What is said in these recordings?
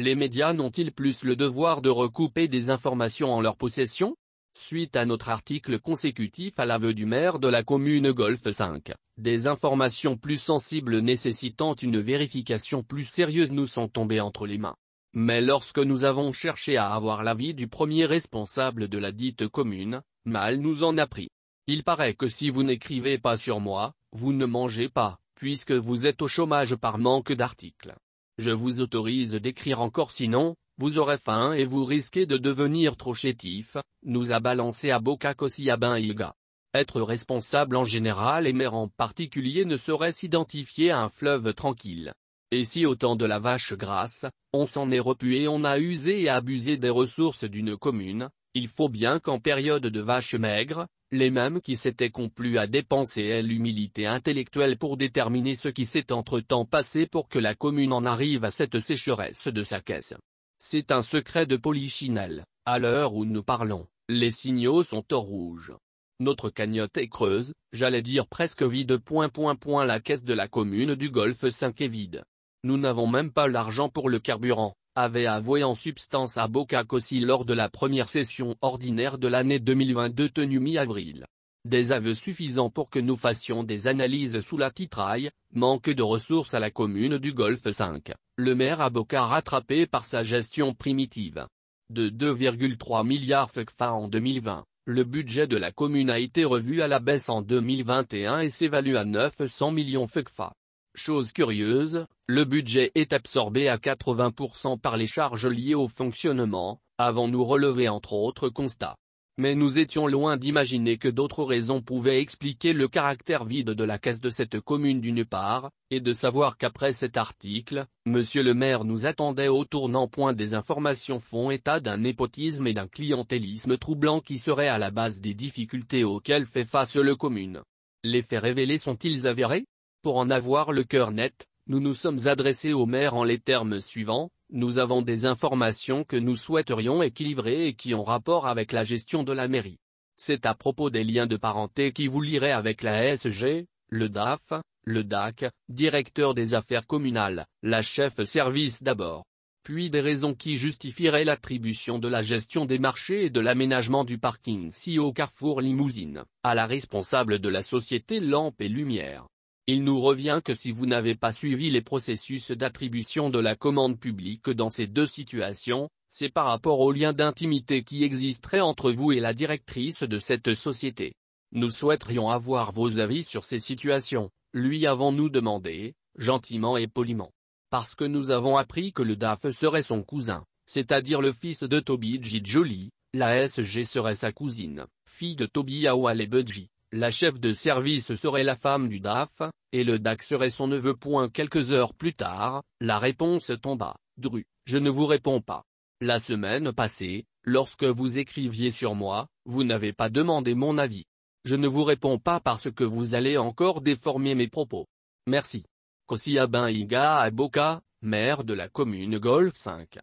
Les médias n'ont-ils plus le devoir de recouper des informations en leur possession Suite à notre article consécutif à l'aveu du maire de la commune Golf 5, des informations plus sensibles nécessitant une vérification plus sérieuse nous sont tombées entre les mains. Mais lorsque nous avons cherché à avoir l'avis du premier responsable de la dite commune, mal nous en a pris. Il paraît que si vous n'écrivez pas sur moi, vous ne mangez pas, puisque vous êtes au chômage par manque d'articles. Je vous autorise d'écrire encore sinon, vous aurez faim et vous risquez de devenir trop chétif, nous a balancé à à bain Ilga. Être responsable en général et mère en particulier ne saurait s'identifier à un fleuve tranquille. Et si autant de la vache grasse, on s'en est repu et on a usé et abusé des ressources d'une commune, il faut bien qu'en période de vache maigre, les mêmes qui s'étaient complus à dépenser l'humilité intellectuelle pour déterminer ce qui s'est entre-temps passé pour que la commune en arrive à cette sécheresse de sa caisse. C'est un secret de polichinelle, à l'heure où nous parlons, les signaux sont au rouge. Notre cagnotte est creuse, j'allais dire presque vide. Point, point, point, la caisse de la commune du Golfe 5 est vide. Nous n'avons même pas l'argent pour le carburant avait avoué en substance à Boca aussi lors de la première session ordinaire de l'année 2022 tenue mi-avril. Des aveux suffisants pour que nous fassions des analyses sous la titraille, manque de ressources à la commune du Golfe 5, le maire à Boca rattrapé par sa gestion primitive. De 2,3 milliards FECFA en 2020, le budget de la commune a été revu à la baisse en 2021 et s'évalue à 900 millions FECFA. Chose curieuse, le budget est absorbé à 80% par les charges liées au fonctionnement, avant nous relever entre autres constats. Mais nous étions loin d'imaginer que d'autres raisons pouvaient expliquer le caractère vide de la caisse de cette commune d'une part, et de savoir qu'après cet article, monsieur le maire nous attendait au tournant point des informations font état d'un népotisme et d'un clientélisme troublant qui serait à la base des difficultés auxquelles fait face le commune. Les faits révélés sont-ils avérés pour en avoir le cœur net, nous nous sommes adressés au maire en les termes suivants, nous avons des informations que nous souhaiterions équilibrer et qui ont rapport avec la gestion de la mairie. C'est à propos des liens de parenté qui vous liraient avec la SG, le DAF, le DAC, directeur des affaires communales, la chef service d'abord. Puis des raisons qui justifieraient l'attribution de la gestion des marchés et de l'aménagement du parking si au carrefour Limousine, à la responsable de la société Lampe et Lumière. Il nous revient que si vous n'avez pas suivi les processus d'attribution de la commande publique dans ces deux situations, c'est par rapport au lien d'intimité qui existerait entre vous et la directrice de cette société. Nous souhaiterions avoir vos avis sur ces situations, lui avons-nous demandé, gentiment et poliment. Parce que nous avons appris que le DAF serait son cousin, c'est-à-dire le fils de Toby J. Jolie, la SG serait sa cousine, fille de Toby Awalebudji la chef de service serait la femme du DAF, et le DAC serait son neveu. Point quelques heures plus tard, la réponse tomba. Dru, je ne vous réponds pas. La semaine passée, lorsque vous écriviez sur moi, vous n'avez pas demandé mon avis. Je ne vous réponds pas parce que vous allez encore déformer mes propos. Merci. Kossi Aboka, maire de la commune Golf 5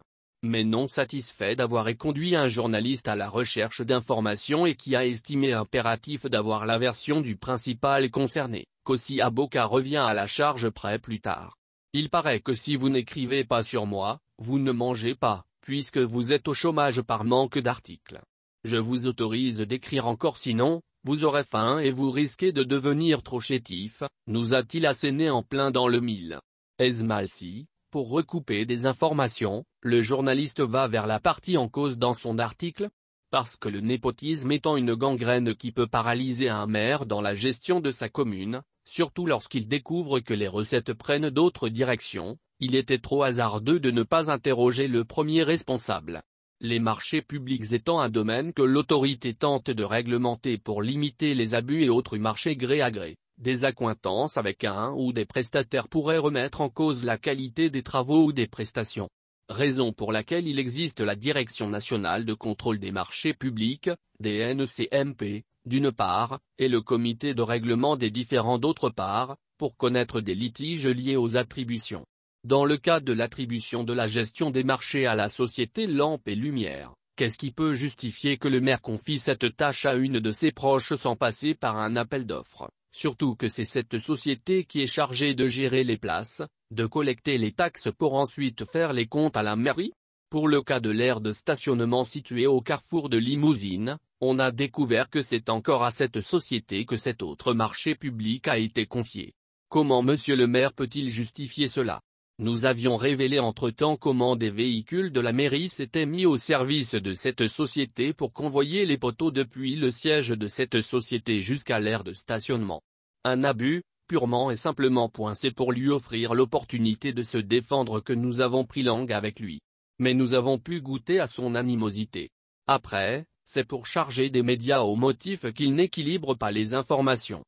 mais non satisfait d'avoir éconduit un journaliste à la recherche d'informations et qui a estimé impératif d'avoir la version du principal concerné, qu'aussi Aboka revient à la charge près plus tard. Il paraît que si vous n'écrivez pas sur moi, vous ne mangez pas, puisque vous êtes au chômage par manque d'articles. Je vous autorise d'écrire encore sinon, vous aurez faim et vous risquez de devenir trop chétif, nous a-t-il asséné en plein dans le mille. si pour recouper des informations, le journaliste va vers la partie en cause dans son article, parce que le népotisme étant une gangrène qui peut paralyser un maire dans la gestion de sa commune, surtout lorsqu'il découvre que les recettes prennent d'autres directions, il était trop hasardeux de ne pas interroger le premier responsable. Les marchés publics étant un domaine que l'autorité tente de réglementer pour limiter les abus et autres marchés gré à gré. Des accointances avec un ou des prestataires pourraient remettre en cause la qualité des travaux ou des prestations. Raison pour laquelle il existe la Direction nationale de contrôle des marchés publics, DNCMP, d'une part, et le comité de règlement des Différents d'autre part, pour connaître des litiges liés aux attributions. Dans le cas de l'attribution de la gestion des marchés à la société Lampe et Lumière, qu'est-ce qui peut justifier que le maire confie cette tâche à une de ses proches sans passer par un appel d'offres surtout que c'est cette société qui est chargée de gérer les places, de collecter les taxes pour ensuite faire les comptes à la mairie Pour le cas de l'aire de stationnement située au carrefour de Limousine, on a découvert que c'est encore à cette société que cet autre marché public a été confié. Comment monsieur le maire peut-il justifier cela nous avions révélé entre-temps comment des véhicules de la mairie s'étaient mis au service de cette société pour convoyer les poteaux depuis le siège de cette société jusqu'à l'aire de stationnement. Un abus, purement et simplement. C'est pour lui offrir l'opportunité de se défendre que nous avons pris langue avec lui. Mais nous avons pu goûter à son animosité. Après, c'est pour charger des médias au motif qu'il n'équilibre pas les informations.